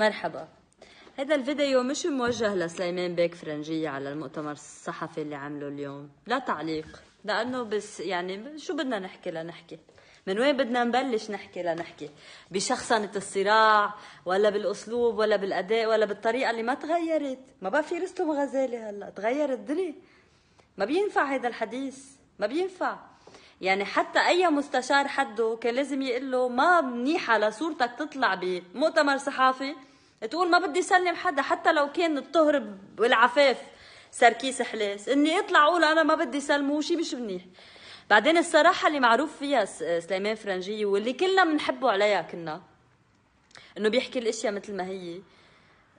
مرحبا هذا الفيديو مش موجه لسليمان بيك فرنجية على المؤتمر الصحفي اللي عمله اليوم لا تعليق لأنه بس يعني شو بدنا نحكي لنحكي من وين بدنا نبلش نحكي لنحكي بشخصنة الصراع ولا بالأسلوب ولا بالأداء ولا بالطريقة اللي ما تغيرت ما بقى في رستم غزالة هلأ تغير الدنيا ما بينفع هذا الحديث ما بينفع يعني حتى اي مستشار حده كان لازم يقول له ما منيحه لصورتك تطلع بمؤتمر صحافي تقول ما بدي سلم حدا حتى لو كان الطهر والعفاف سركيس حلاس اني اطلع اقول انا ما بدي سلمه شيء مش منيح بعدين الصراحه اللي معروف فيها سليمان فرنجي واللي كلنا بنحبه عليها كنا انه بيحكي الاشياء مثل ما هي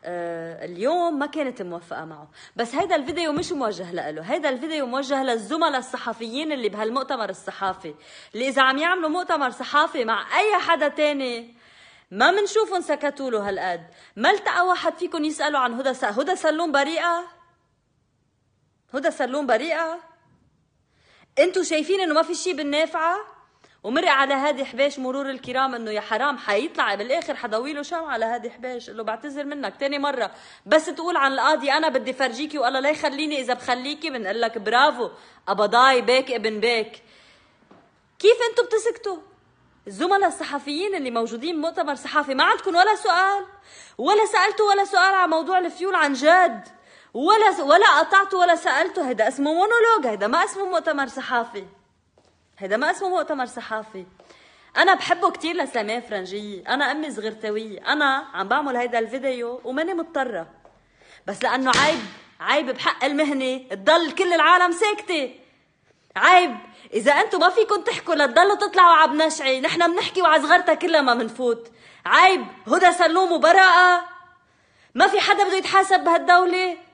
آه، اليوم ما كانت موفقه معه بس هذا الفيديو مش موجه لإله هذا الفيديو موجه للزملاء الصحفيين اللي بهالمؤتمر الصحافي اللي إذا عم يعملوا مؤتمر صحافي مع أي حدا تاني ما منشوفهم سكتوا له هالقد ما التقى واحد فيكم يسألوا عن هدى س... هدى سلوم بريئة هدى سلوم بريئة انتوا شايفين انه ما في شيء بالنافعة ومرق على هادي حباش مرور الكرام انه يا حرام حيطلع بالاخر حضوي له شمعة على هادي حباش له بعتذر منك تاني مرة بس تقول عن القاضي انا بدي فرجيكي والله لا يخليني اذا بخليكي بنقول لك برافو ابضاي باك ابن باك كيف انتوا بتسكتوا الزملاء الصحفيين اللي موجودين مؤتمر صحفي ما عندكم ولا سؤال ولا سالتوا ولا سؤال على موضوع الفيول عن جد ولا ولا قطعتوا ولا سالتوا هذا اسمه مونولوج هذا ما اسمه مؤتمر صحافي هذا ما اسمه مؤتمر صحافي انا بحبه كثير لسليمان فرنجيه انا امي زغرتاويه انا عم بعمل هيدا الفيديو وماني مضطره بس لانه عيب عيب بحق المهنه تضل كل العالم ساكته عيب اذا انتم ما فيكم تحكوا لتضلوا تطلعوا عب نشعي نحن بنحكي وعلى صغرتها كلها ما منفوت عيب هدى سلوم وبراءة ما في حدا بده يتحاسب بهالدولة